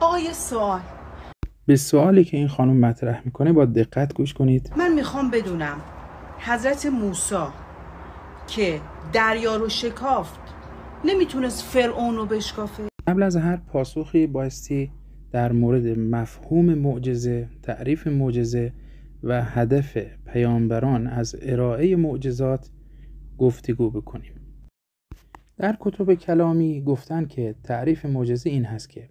آقای سوال به سوالی که این خانم مطرح میکنه با دقت گوش کنید من میخوام بدونم حضرت موسی که دریا رو شکافت نمیتونست فرعون رو بشکافه قبل از هر پاسخی بایستی در مورد مفهوم معجزه تعریف معجزه و هدف پیامبران از ارائه معجزات گفتگو بکنیم در کتب کلامی گفتن که تعریف معجزه این هست که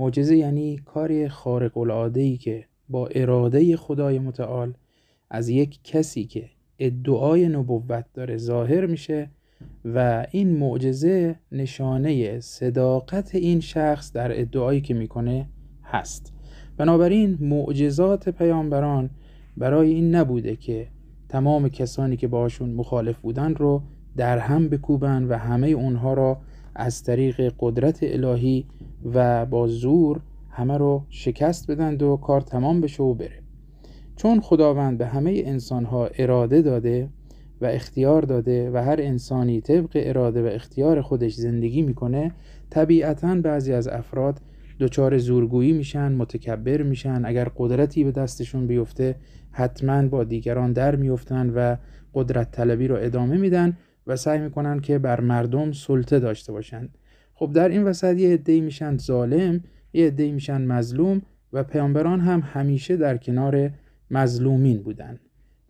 معجزه یعنی کار خارق العاده ای که با اراده خدای متعال از یک کسی که ادعای نبوت داره ظاهر میشه و این معجزه نشانه صداقت این شخص در ادعایی که میکنه هست بنابراین معجزات پیامبران برای این نبوده که تمام کسانی که باشون مخالف بودن رو در هم بکوبن و همه اونها را از طریق قدرت الهی و با زور همه رو شکست بدند و کار تمام بشه و بره چون خداوند به همه ها اراده داده و اختیار داده و هر انسانی طبق اراده و اختیار خودش زندگی میکنه طبیعتا بعضی از افراد دچار زورگویی میشن متکبر میشن اگر قدرتی به دستشون بیفته حتما با دیگران در میفتن و قدرت طلبی رو ادامه میدن و سعی میکنن که بر مردم سلطه داشته باشند. خب در این وسط یه عده‌ای میشن ظالم یه عده‌ای میشن مظلوم و پیامبران هم همیشه در کنار مظلومین بودن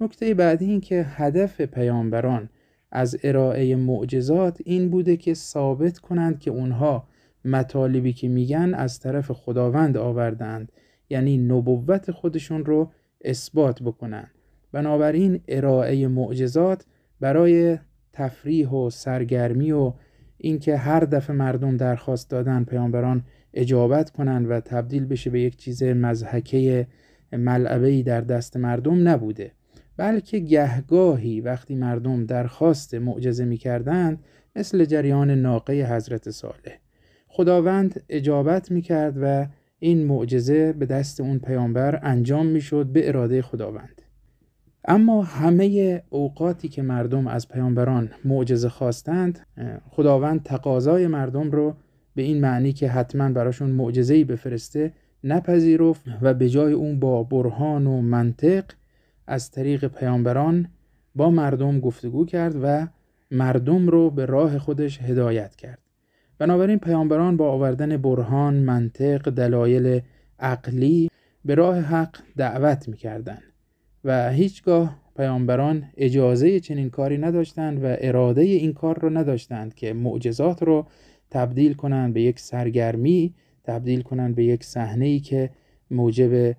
نکته بعدی این که هدف پیامبران از ارائه معجزات این بوده که ثابت کنند که اونها مطالبی که میگن از طرف خداوند آوردند یعنی نبوت خودشون رو اثبات بکنن بنابراین ارائه معجزات برای تفریح و سرگرمی و اینکه هر دفعه مردم درخواست دادن پیامبران اجابت کنند و تبدیل بشه به یک چیز مزحکه ای در دست مردم نبوده بلکه گهگاهی وقتی مردم درخواست معجزه میکردند مثل جریان ناقه حضرت صالح خداوند اجابت میکرد و این معجزه به دست اون پیامبر انجام میشد به اراده خداوند اما همه اوقاتی که مردم از پیامبران معجزه خواستند خداوند تقاضای مردم رو به این معنی که حتما براشون ای بفرسته نپذیرفت و به جای اون با برهان و منطق از طریق پیامبران با مردم گفتگو کرد و مردم رو به راه خودش هدایت کرد بنابراین پیامبران با آوردن برهان، منطق، دلایل عقلی به راه حق دعوت میکردند و هیچگاه پیامبران اجازه چنین کاری نداشتند و اراده این کار را نداشتند که معجزات را تبدیل کنند به یک سرگرمی تبدیل کنند به یک صحنه ای که موجب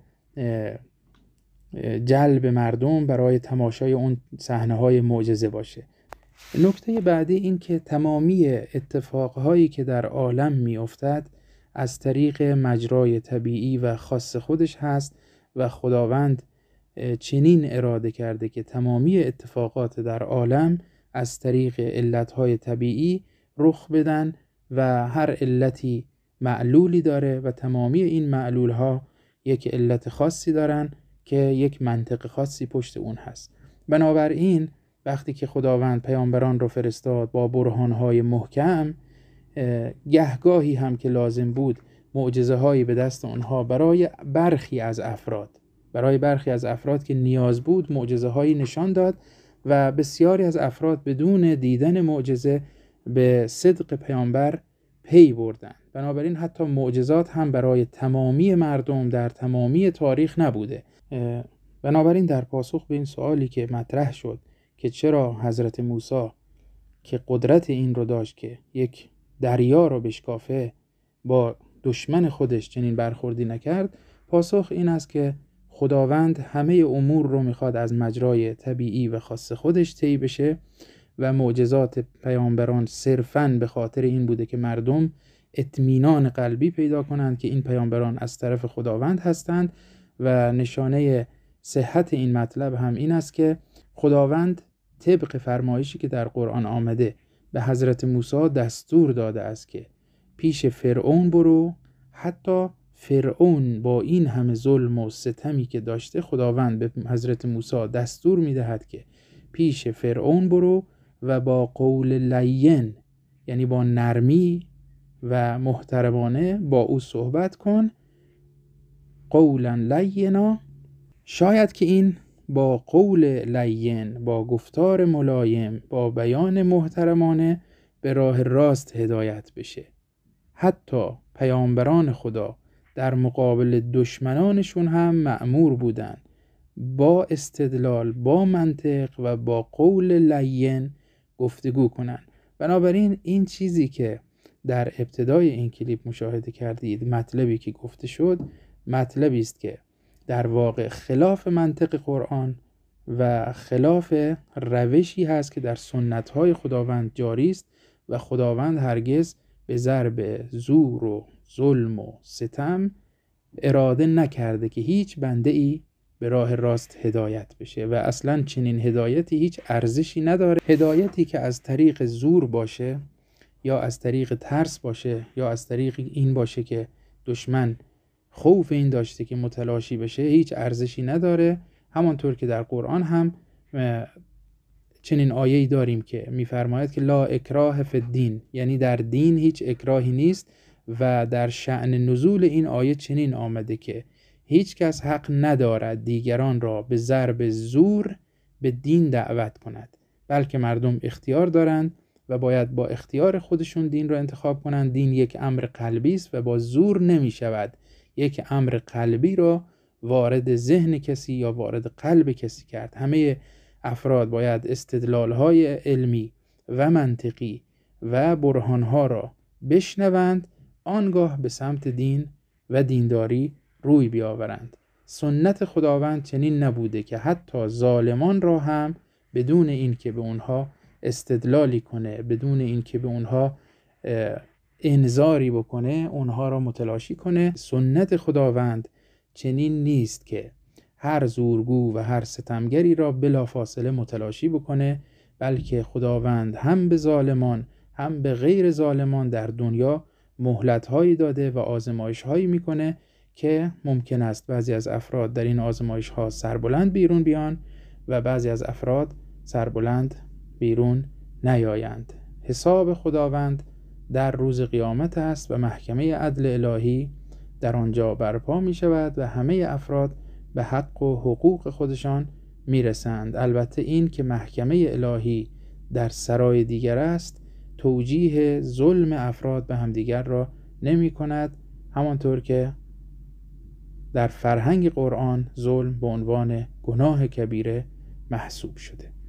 جلب مردم برای تماشای اون صحنه های معجزه باشه نکته بعدی این که تمامی اتفاقهایی که در عالم میافتد از طریق مجرای طبیعی و خاص خودش هست و خداوند چنین اراده کرده که تمامی اتفاقات در عالم از طریق علتهای طبیعی رخ بدن و هر علتی معلولی داره و تمامی این معلولها یک علت خاصی دارن که یک منطق خاصی پشت اون هست بنابراین وقتی که خداوند پیامبران رو فرستاد با برهانهای محکم گهگاهی هم که لازم بود معجزه هایی به دست آنها برای برخی از افراد برای برخی از افراد که نیاز بود معجزه هایی نشان داد و بسیاری از افراد بدون دیدن معجزه به صدق پیامبر پی بردن بنابراین حتی معجزات هم برای تمامی مردم در تمامی تاریخ نبوده بنابراین در پاسخ به این سوالی که مطرح شد که چرا حضرت موسی که قدرت این رو داشت که یک دریا رو بشکافه با دشمن خودش چنین برخوردی نکرد پاسخ این است که خداوند همه امور رو میخواد از مجرای طبیعی و خاص خودش طی بشه و معجزات پیامبران صرفا به خاطر این بوده که مردم اطمینان قلبی پیدا کنند که این پیامبران از طرف خداوند هستند و نشانه صحت این مطلب هم این است که خداوند طبق فرمایشی که در قرآن آمده به حضرت موسی دستور داده است که پیش فرعون برو حتی فرعون با این همه ظلم و ستمی که داشته خداوند به حضرت موسی دستور میدهد که پیش فرعون برو و با قول لین یعنی با نرمی و محترمانه با او صحبت کن قولا لینا شاید که این با قول لین با گفتار ملایم با بیان محترمانه به راه راست هدایت بشه حتی پیامبران خدا در مقابل دشمنانشون هم معمور بودن با استدلال با منطق و با قول لین گفتگو کنند بنابراین این چیزی که در ابتدای این کلیپ مشاهده کردید مطلبی که گفته شد مطلبی است که در واقع خلاف منطق قرآن و خلاف روشی هست که در سنت های خداوند جاری است و خداوند هرگز به ضرب زور و ظلم و ستم اراده نکرده که هیچ بنده ای به راه راست هدایت بشه و اصلا چنین هدایتی هیچ ارزشی نداره هدایتی که از طریق زور باشه یا از طریق ترس باشه یا از طریق این باشه که دشمن خوف این داشته که متلاشی بشه هیچ ارزشی نداره همانطور که در قرآن هم چنین آیه ای داریم که میفرماید که لا اکراه فی الدین یعنی در دین هیچ اکراهی نیست و در شعن نزول این آیه چنین آمده که هیچ کس حق ندارد دیگران را به ضرب زور به دین دعوت کند بلکه مردم اختیار دارند و باید با اختیار خودشون دین را انتخاب کنند دین یک امر قلبی است و با زور نمی شود یک امر قلبی را وارد ذهن کسی یا وارد قلب کسی کرد همه افراد باید استدلال های علمی و منطقی و برهان ها را بشنوند آنگاه به سمت دین و دینداری روی بیاورند سنت خداوند چنین نبوده که حتی ظالمان را هم بدون اینکه به اونها استدلالی کنه بدون اینکه به اونها انذاری بکنه اونها را متلاشی کنه سنت خداوند چنین نیست که هر زورگو و هر ستمگری را بلافاصله متلاشی بکنه بلکه خداوند هم به ظالمان هم به غیر ظالمان در دنیا مهلت هایی داده و آزمایش هایی میکنه که ممکن است بعضی از افراد در این آزمایش ها سربلند بیرون بیان و بعضی از افراد سربلند بیرون نیایند حساب خداوند در روز قیامت است و محکمه عدل الهی در آنجا برپا می شود و همه افراد به حق و حقوق خودشان می رسند. البته این که محکمه الهی در سرای دیگر است توجیه ظلم افراد به همدیگر را نمی کند همانطور که در فرهنگ قرآن ظلم به عنوان گناه کبیره محسوب شده